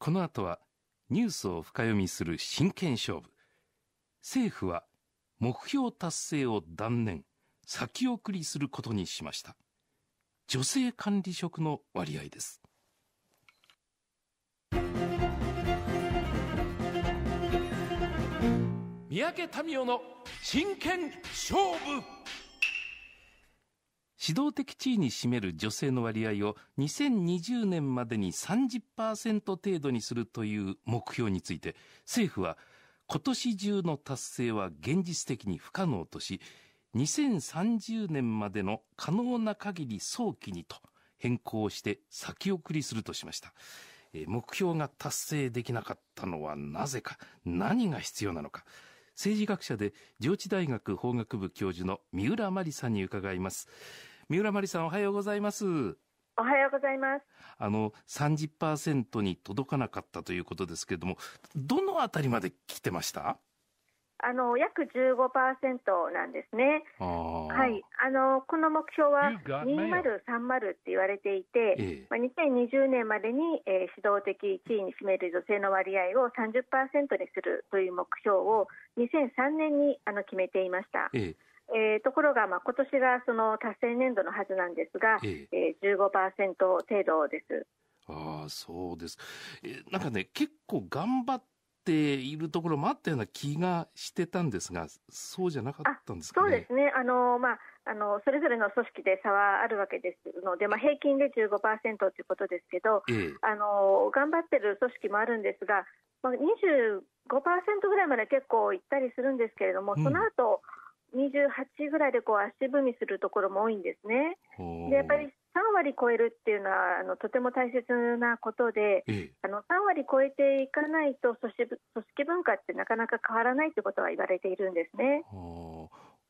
この後はニュースを深読みする真剣勝負。政府は目標達成を断念、先送りすることにしました。女性管理職の割合です。三宅民夫の真剣勝負指導的地位に占める女性の割合を2020年までに30%程度にするという目標について、政府は今年中の達成は現実的に不可能とし、2030年までの可能な限り早期にと変更して先送りするとしました。目標が達成できなかったのはなぜか、何が必要なのか。政治学者で上智大学法学部教授の三浦真理さんに伺います。三浦真理さんおはようございます。おはようございます。あの、30%に届かなかったということですけれども、どのあたりまで来てましたあの、約15%なんですね。はい。あの、この目標は2030って言われていて、ええ、まあ、2020年までに、えー、指導的地位に占める女性の割合を30%にするという目標を2003年にあの決めていました。えええー、ところが、まあ、今年がその達成年度のはずなんですが、ええー、15%程度です。あそうです、えー、なんかね、結構頑張っているところもあったような気がしてたんですが、そうじゃなかったんです、ね、そうですねあの、まああの、それぞれの組織で差はあるわけですので、まあ、平均で15%ということですけど、ええ、あの頑張ってる組織もあるんですが、まあ、25%ぐらいまで結構いったりするんですけれども、その後、うん28ぐらいでこう足踏みするところも多いんですね。でやっぱり3割超えるっていうのはあのとても大切なことで、ええ、あの3割超えていかないと組織組織文化ってなかなか変わらないということは言われているんですね。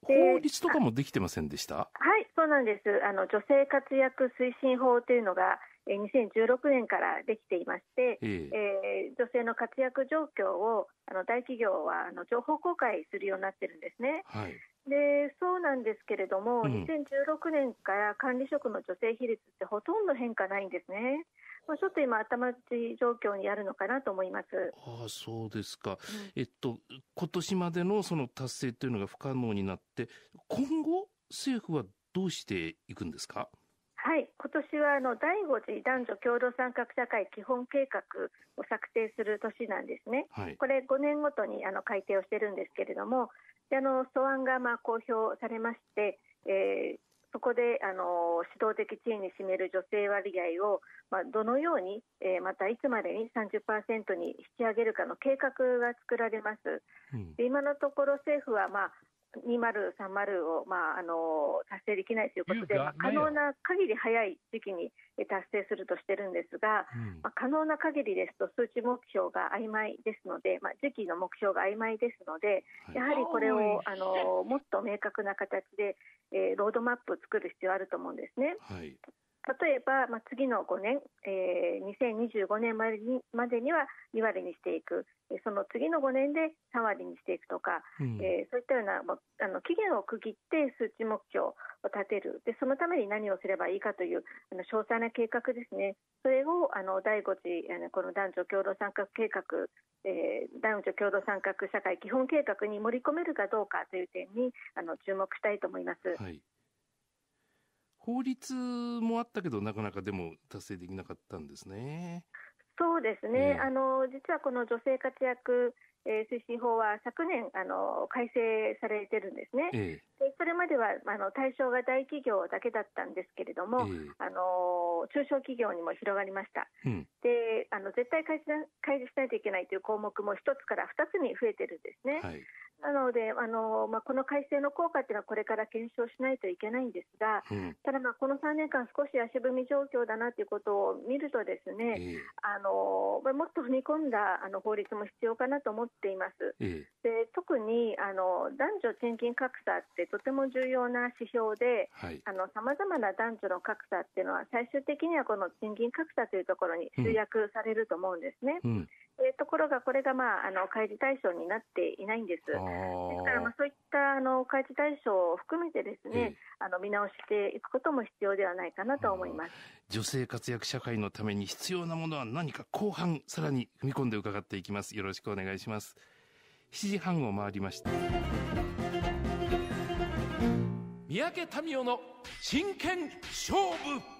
法律とかもできてませんでしたはいそうなんですあの女性活躍推進法というのが2016年からできていまして、えええー、女性の活躍状況をあの大企業はあの情報公開するようになってるんですね。はい、でそうなんですけれども、うん、2016年から管理職の女性比率ってほとんど変化ないんですね。まあ、ちょっと今、頭打ち状況にあるのかなと思いますああそうですか、うん、えっと今年までのその達成というのが不可能になって、今後、政府はどうしていくんですか。はい、今年はあの第5次男女共同参画社会基本計画を策定する年なんですね、はい、これ5年ごとにあの改定をしてるんですけれども、であの素案がまあ公表されまして、えー、そこであの指導的地位に占める女性割合を、まあ、どのように、えー、またいつまでに30%に引き上げるかの計画が作られます。うん、今のところ政府は、まあ2030を、まあ、あの達成できないということで、まあ、可能な限り早い時期に達成するとしてるんですが、うん、まあ、可能な限りですと数値目標が曖昧ですので、まあ、時期の目標が曖昧ですので、やはりこれを、はい、あのもっと明確な形で、えー、ロードマップを作る必要あると思うんですね。はい例えば、まあ、次の5年、えー、2025年までにまでには2割にしていく、その次の5年で3割にしていくとか、うん、えー、そういったようなあの期限を区切って数値目標を立てるでそのために何をすればいいかというあの詳細な計画ですねそれをあの第5次あのこの男女共同参画計画、えー、男女共同参画社会基本計画に盛り込めるかどうかという点にあの注目したいと思います。はい法律もあったけどなかなかでも達成できなかったんですね。そうですね、あの実はこの女性活躍えー、推進法は昨年あの改正されてるんですね、えー、でそれまではあの対象が大企業だけだったんですけれども、えー、あの中小企業にも広がりました、うん、であの絶対開示開示しないといけないという項目も1つから2つに増えてるんですね。はいなので、あのまあ、この改正の効果というのはこれから検証しないといけないんですが、うん、ただ、まあ、この3年間、少し足踏み状況だなということを見ると、ですね、えー、あのまあ、もっと踏み込んだあの法律も必要かなと思っっています。ええ、で特にあの男女賃金格差ってとても重要な指標で、さまざまな男女の格差っていうのは最終的にはこの賃金格差というところに集約されると思うんですね。うんうんえー、ところが、これが、まあ、あの開示対象になっていないんです。ですから、まあ、そういったあの開示対象を含めてですね、あの見直していくことも必要ではないかなと思います女性活躍社会のために必要なものは何か後半、さらに踏み込んで伺っていきます。よろしくお願いします。7時半を回りました。三宅民夫の真剣勝負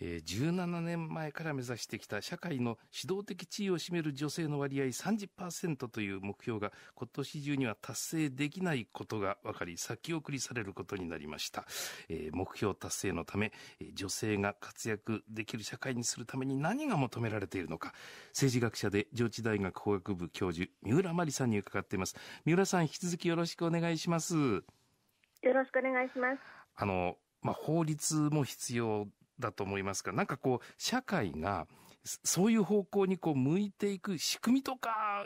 えー、17年前から目指してきた社会の指導的地位を占める女性の割合30%という目標が今年中には達成できないことが分かり、先送りされることになりました。えー、目標達成のため、女性が活躍できる社会にするために何が求められているのか、政治学者で上智大学法学部教授、三浦真理さんに伺っています。三浦さん、引き続きよろしくお願いします。よろしくお願いします。あの、まあ、法律も必要だと思いますが、なんかこう、社会が、そういう方向にこう、向いていく仕組みとか、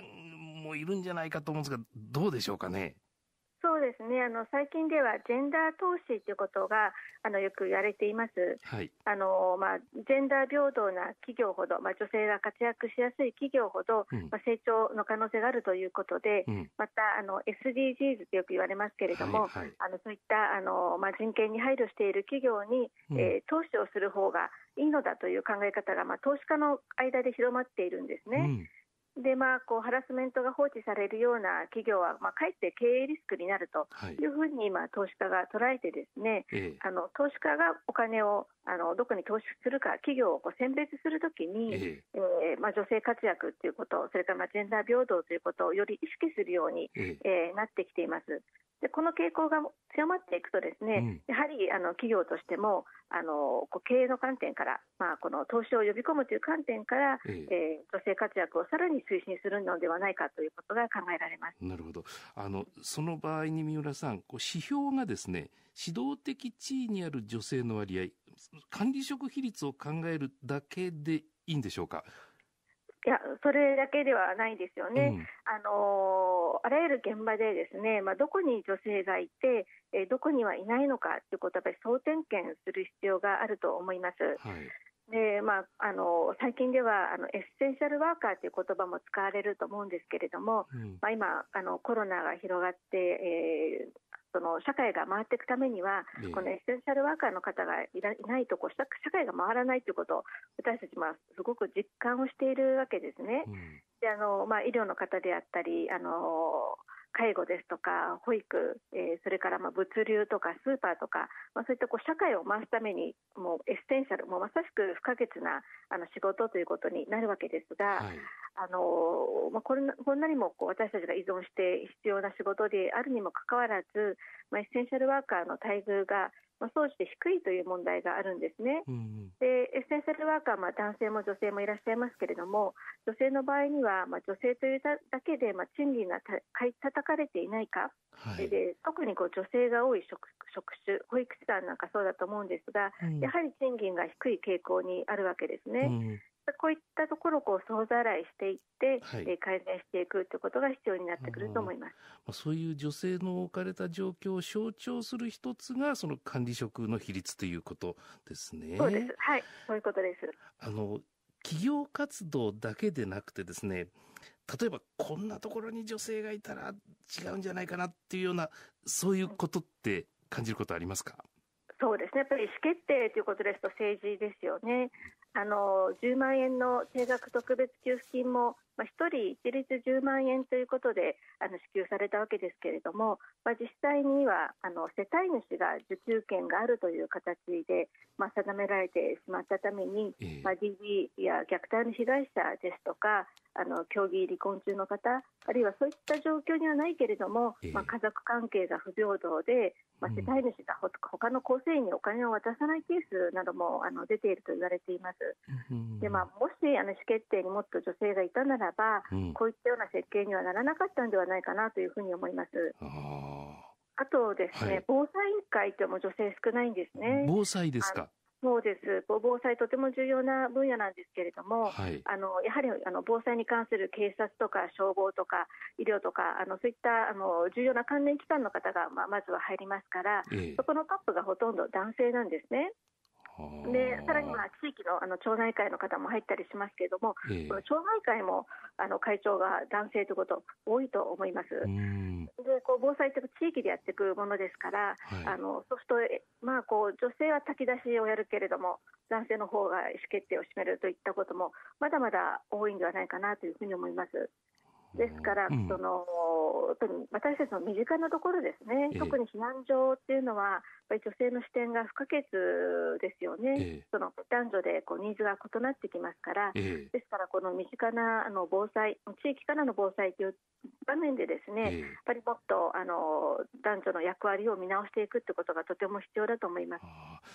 もいるんじゃないかと思うんですが、どうでしょうかね。そうですねあの最近ではジェンダー投資ということがあのよく言われています、はいあのまあ、ジェンダー平等な企業ほど、まあ、女性が活躍しやすい企業ほど、うん、まあ、成長の可能性があるということで、うん、またあの SDGs てよく言われますけれども、はいはい、あのそういったあの、まあ、人権に配慮している企業に、うん、えー、投資をする方がいいのだという考え方が、まあ、投資家の間で広まっているんですね。でまあ、こうハラスメントが放置されるような企業は、まあ、かえって経営リスクになるというふうに、まあ、投資家が捉えてですね、あの投資家がお金をあのどこに投資するか企業をこう選別するときに、えええー、まあ、女性活躍ということそれからまあジェンダー平等ということをより意識するように、えええー、なってきています。でこの傾向が強まっていくとですね、うん、やはりあの企業としてもあの経営の観点から、まあ、この投資を呼び込むという観点から、えー、えー、女性活躍をさらに推進するのではないかということが考えられますなるほどあのその場合に三浦さんこう指標がですね指導的地位にある女性の割合管理職比率を考えるだけでいいんでしょうか。いや、それだけではないですよね。うん、あのあらゆる現場でですね、まあ、どこに女性がいて、えー、どこにはいないのかということをやっぱり総点検する必要があると思います。はいでまあ、あの最近ではあのエッセンシャルワーカーという言葉も使われると思うんですけれども、うん、まあ、今あの、コロナが広がって、えー、その社会が回っていくためには、このエッセンシャルワーカーの方がいないとこう、社会が回らないということを、私たちはすごく実感をしているわけですね。であのまあ、医療の方であったり、あの介護ですとか、保育、えー、それからまあ物流とかスーパーとか、まあ、そういったこう社会を回すために、もうエッセンシャル、もうまさしく不可欠なあの仕事ということになるわけですが、あのまあ、こなこんなにもこう私たちが依存して必要な仕事であるにもかかわらず、まあ、エッセンシャルワーカーの待遇がまあ、総じて低いという問題があるんですね。うんうん、でエッセンシャルワーカーは、まあ、男性も女性もいらっしゃいますけれども女性の場合には、まあ、女性というだけで、まあ、賃金がた叩かれていないか、はい、で特にこう女性が多い職職種保育士さんなんかそうだと思うんですが、うん、やはり賃金が低い傾向にあるわけですね。うんこういったところをこう総ざらいしていって、はい、え改善していくということが必要になってくると思います、まあ、そういう女性の置かれた状況を象徴する一つが、その管理職の比率ということですね。そうです。はい、そういうことです。あの企業活動だけでなくてですね、例えばこんなところに女性がいたら違うんじゃないかなっていうような、そういうことって感じることありますかそうですね、やっぱり意思決定ということですと政治ですよね。あの10万円の定額特別給付金も、まあ、1人一律10万円ということであの支給されたわけですけれども、まあ、実際にはあの世帯主が受給権があるという形で、まあ、定められてしまったために、まあ、DV や虐待の被害者ですとかあの競技離婚中の方あるいはそういった状況にはないけれども、えー、まあ、家族関係が不平等で、まあ、世帯主が他の構成員にお金を渡さないケースなどもあの出ていると言われています。うん、でまあ、もしあの意思決定にもっと女性がいたならば、うん、こういったような設計にはならなかったんではないかなというふうに思います。あとですね、はい、防災委員会っても女性少ないんですね。防災ですか。そうです。防災とても重要な分野なんですけれども、はい、あのやはりあの防災に関する警察とか消防とか医療とかあのそういったあの重要な関連機関の方がまあまずは入りますから、えー、そこのトップがほとんど男性なんですね。でさらにまあ地域のあの町内会の方も入ったりしますけれども、えー、この町内会もあの会長が男性ということ、多いと思います。でこう防災って地域でやっていくものですから、はい、あのそうすると、まあ、こう女性は炊き出しをやるけれども、男性の方が意思決定を占めるといったことも、まだまだ多いんではないかなというふうに思います。ですから、うん、その私たちの身近なところですね、特に避難所っていうのは、やっぱり女性の視点が不可欠ですよね、その男女でこうニーズが異なってきますから、ですから、この身近なあの防災、地域からの防災という場面で、ですね、やっぱりもっとあの男女の役割を見直していくってことがとても必要だと思います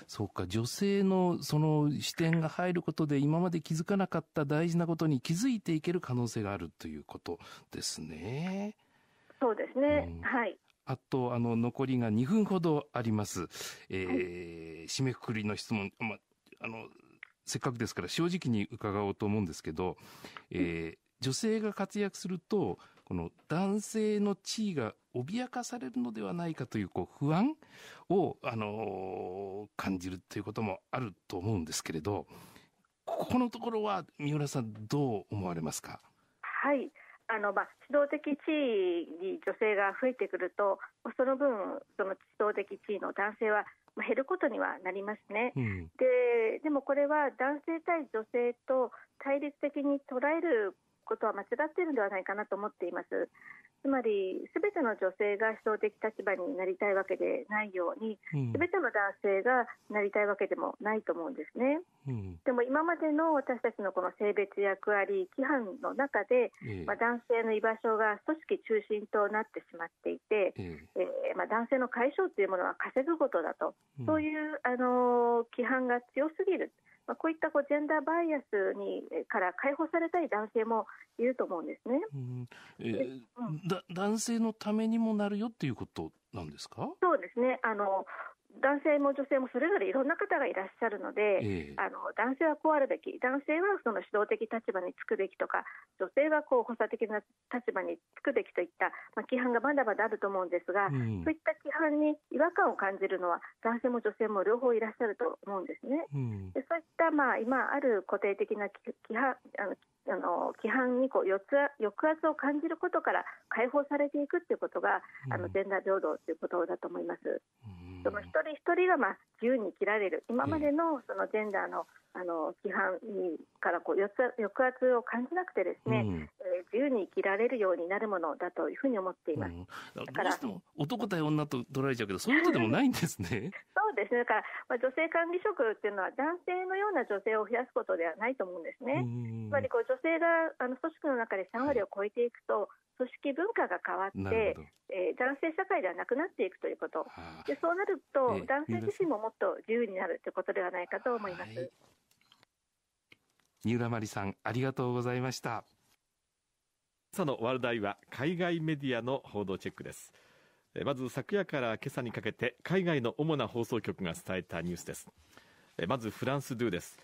そうか、女性のその視点が入ることで、今まで気づかなかった大事なことに気づいていける可能性があるということ。ですね。そうですね。はい。あと、あの、残りが2分ほどあります。えー、はい、締めくくりの質問、ま、あの、せっかくですから正直に伺おうと思うんですけど、えー、女性が活躍すると、この男性の地位が脅かされるのではないかという、こう、不安を、あのー、感じるということもあると思うんですけれど、ここのところは、三浦さん、どう思われますかはい。あのまあ、指導的地位に女性が増えてくるとその分、その指導的地位の男性は減ることにはなりますね、うん、ででもこれは男性対女性と対立的に捉えることは間違っているのではないかなと思っています。つまり、すべての女性が主想的立場になりたいわけでないように、すべ、うん、ての男性がなりたいわけでもないと思うんですね。うん、でも今までの私たちのこの性別役割規範の中で、えー、まあ、男性の居場所が組織中心となってしまっていて、えーえー、まあ、男性の解消というものは稼ぐことだと、うん、そういう、あの規範が強すぎる。まあ、こういったこうジェンダーバイアスにから解放されたい男性もいると思うんですね、うんえーうん、男性のためにもなるよっていうことなんですかそうですねあの男性も女性もそれぞれいろんな方がいらっしゃるので、えー、あの男性はこうあるべき男性はその指導的立場につくべきとか女性はこう補佐的な立場につくべきといった、まあ、規範がまだまだあると思うんですが、うん、そういった規範に違和感を感じるのは男性も女性も両方いらっしゃると思うんですね。うん、でそういった、まあ、今ある固定的な規範あのあの規範にこう抑圧を感じることから解放されていくということが、うん、あのジェンダー平等ということだと思います。うん、その一人一人がまあ自由に生きられる今までのそのジェンダーのあの規範にからこう抑圧を感じなくてですね、うん、えー、自由に生きられるようになるものだというふうに思っています。うん、だか男対女と取られちゃうけどそういうことでもないんですね。そうですね。だから、まあ、女性管理職っていうのは男性のような女性を増やすことではないと思うんですね。つまりこう女女性があの組織の中で3割を超えていくと、組織文化が変わって、えー、男性社会ではなくなっていくということ、でそうなると、男性自身ももっと自由になるということではないかと思います、三浦真理さん、ありがとうございました。朝のワールドアイは海外メディアの報道チェックです。まず昨夜から今朝にかけて海外の主な放送局が伝えたニュースです。まずフランス2です。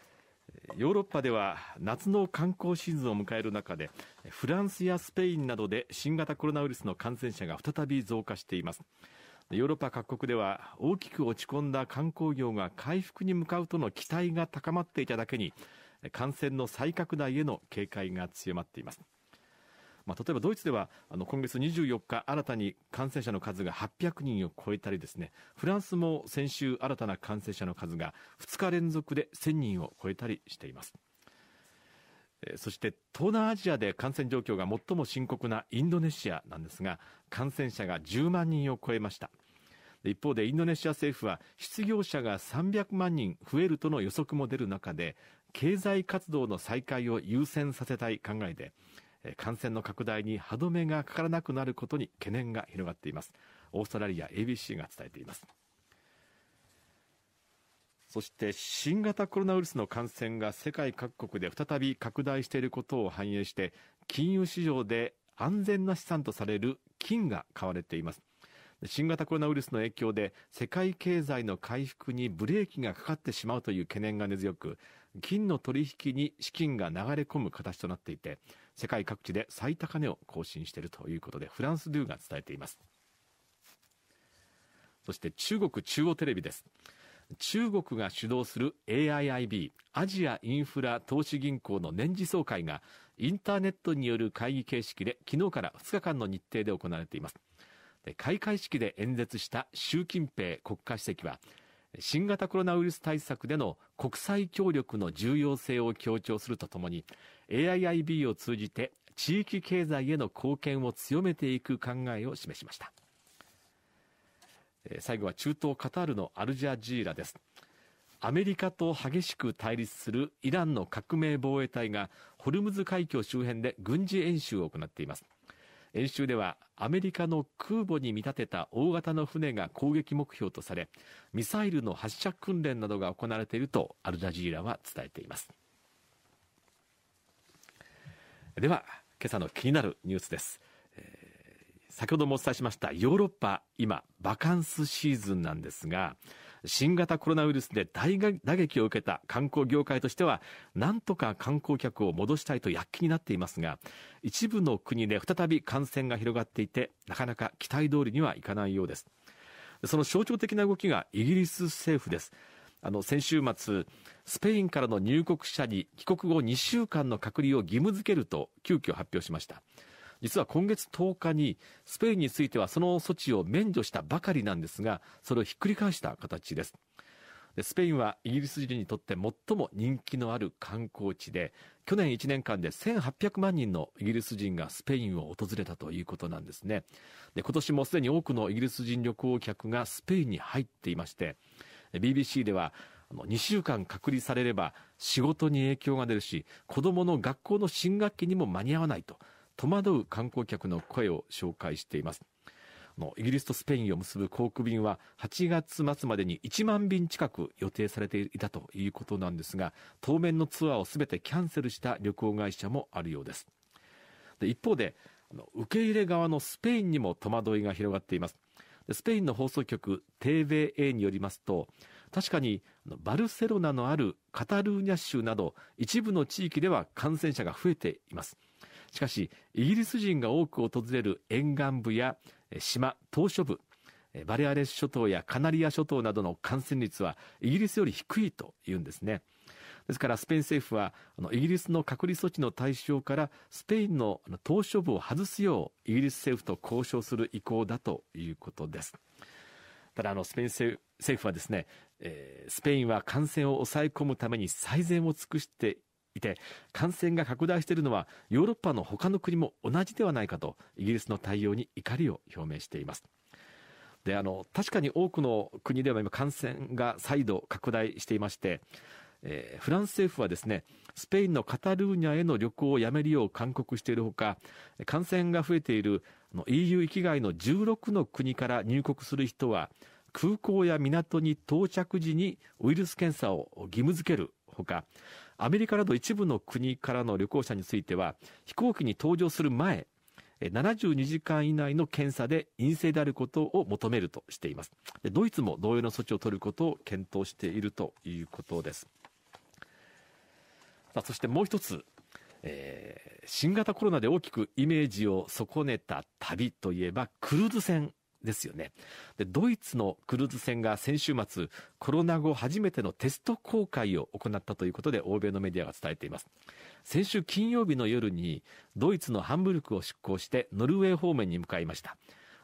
ヨーロッパでは夏の観光シーズンを迎える中でフランスやスペインなどで新型コロナウイルスの感染者が再び増加していますヨーロッパ各国では大きく落ち込んだ観光業が回復に向かうとの期待が高まっていただけに感染の再拡大への警戒が強まっていますまあ、例えばドイツではあの今月24日新たに感染者の数が800人を超えたりですねフランスも先週新たな感染者の数が2日連続で1000人を超えたりしています。そして東南アジアで感染状況が最も深刻なインドネシアなんですが感染者が10万人を超えました一方でインドネシア政府は失業者が300万人増えるとの予測も出る中で経済活動の再開を優先させたい考えで感染の拡大に歯止めがかからなくなることに懸念が広がっていますオーストラリア ABC が伝えていますそして新型コロナウイルスの感染が世界各国で再び拡大していることを反映して金融市場で安全な資産とされる金が買われています新型コロナウイルスの影響で世界経済の回復にブレーキがかかってしまうという懸念が根強く金の取引に資金が流れ込む形となっていて世界各地で最高値を更新しているということで、フランス・ドゥが伝えています。そして中国中央テレビです。中国が主導する AIIB アジアインフラ投資銀行の年次総会がインターネットによる会議形式で昨日から2日間の日程で行われています。で開会式で演説した習近平国家主席は新型コロナウイルス対策での国際協力の重要性を強調するとともに、AIIB を通じて地域経済への貢献を強めていく考えを示しました。最後は中東カタールのアルジャジーラです。アメリカと激しく対立するイランの革命防衛隊がホルムズ海峡周辺で軍事演習を行っています。演習ではアメリカの空母に見立てた大型の船が攻撃目標とされミサイルの発射訓練などが行われているとアルジャジーラは伝えていますでは今朝の気になるニュースです、えー、先ほどもお伝えしましたヨーロッパ今バカンスシーズンなんですが新型コロナウイルスで大打撃を受けた観光業界としては、なんとか観光客を戻したいと躍起になっていますが、一部の国で再び感染が広がっていて、なかなか期待通りにはいかないようです。その象徴的な動きがイギリス政府です。あの、先週末、スペインからの入国者に帰国後2週間の隔離を義務付けると急遽発表しました。実は今月10日にスペインについてはその措置を免除したばかりなんですが、それをひっくり返した形です。スペインはイギリス人にとって最も人気のある観光地で、去年1年間で1800万人のイギリス人がスペインを訪れたということなんですね。で、今年もすでに多くのイギリス人旅行客がスペインに入っていまして、BBC では、2週間隔離されれば仕事に影響が出るし、子供の学校の新学期にも間に合わないと、戸惑う観光客の声を紹介しています。のイギリスとスペインを結ぶ航空便は8月末までに1万便近く予定されていたということなんですが、当面のツアーを全てキャンセルした旅行会社もあるようです。で一方であの、受け入れ側のスペインにも戸惑いが広がっています。スペインの放送局 TVA によりますと、確かにバルセロナのあるカタルーニャ州など一部の地域では感染者が増えています。しかし、イギリス人が多く訪れる沿岸部や島、島ょ部、バレアレス諸島やカナリア諸島などの感染率はイギリスより低いというんですね。ですからスペイン政府はあのイギリスの隔離措置の対象からスペインの島しょ部を外すようイギリス政府と交渉する意向だということです。ただあのスペイン政府はですね、えー、スペインは感染を抑え込むために最善を尽くしていて、感染が拡大しているのはヨーロッパの他の国も同じではないかと、イギリスの対応に怒りを表明しています。で、あの、確かに多くの国では今感染が再度拡大していまして、えー、フランス政府はですね、スペインのカタルーニャへの旅行をやめるよう勧告しているほか、感染が増えている EU 域外の16の国から入国する人は、空港や港に到着時にウイルス検査を義務付けるほか、アメリカなど一部の国からの旅行者については、飛行機に搭乗する前、72時間以内の検査で陰性であることを求めるとしています。ドイツも同様の措置を取ることを検討しているということです。さあ、そしてもう一つ、えー、新型コロナで大きくイメージを損ねた旅といえば、クルーズ船ですよね。で、ドイツのクルーズ船が先週末、コロナ後初めてのテスト公開を行ったということで、欧米のメディアが伝えています。先週金曜日の夜に、ドイツのハンブルクを出港して、ノルウェー方面に向かいました。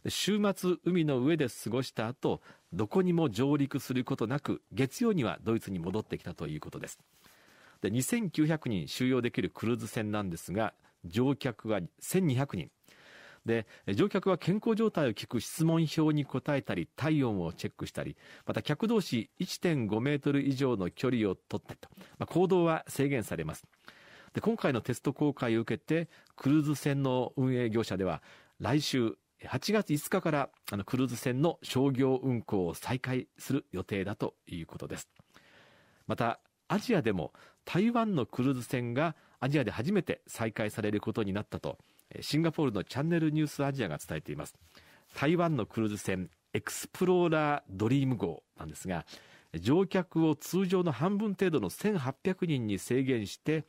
週末、海の上で過ごした後、どこにも上陸することなく、月曜にはドイツに戻ってきたということです。で、2900人収容できるクルーズ船なんですが、乗客は1200人。で、乗客は健康状態を聞く質問票に答えたり、体温をチェックしたり、また客同士1.5メートル以上の距離を取ってと、まあ、行動は制限されます。で、今回のテスト公開を受けて、クルーズ船の運営業者では、来週8月5日から、あの、クルーズ船の商業運航を再開する予定だということです。また、アジアでも台湾のクルーズ船がアジアで初めて再開されることになったと、シンガポールのチャンネルニュースアジアが伝えています。台湾のクルーズ船エクスプローラードリーム号なんですが、乗客を通常の半分程度の1800人に制限して、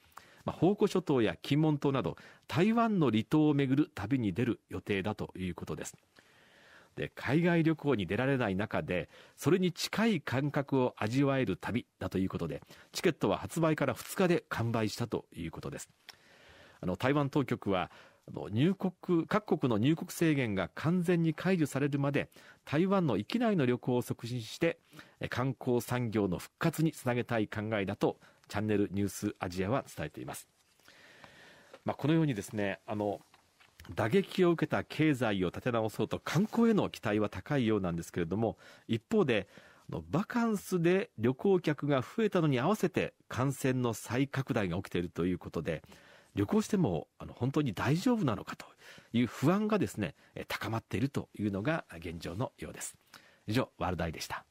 まあ、宝庫諸島や金門島など台湾の離島をめぐる旅に出る予定だということです。で海外旅行に出られない中でそれに近い感覚を味わえる旅だということでチケットは発売から2日で完売したということですあの台湾当局は入国、各国の入国制限が完全に解除されるまで、台湾の域内の旅行を促進して、観光産業の復活につなげたい考えだと、チャンネルニュースアジアは伝えています。まあ、このようにですね、あの、打撃を受けた経済を立て直そうと観光への期待は高いようなんですけれども、一方で、バカンスで旅行客が増えたのに合わせて感染の再拡大が起きているということで、旅行してもあの本当に大丈夫なのかという不安がですね、高まっているというのが現状のようです。以上、ワールドアイでした。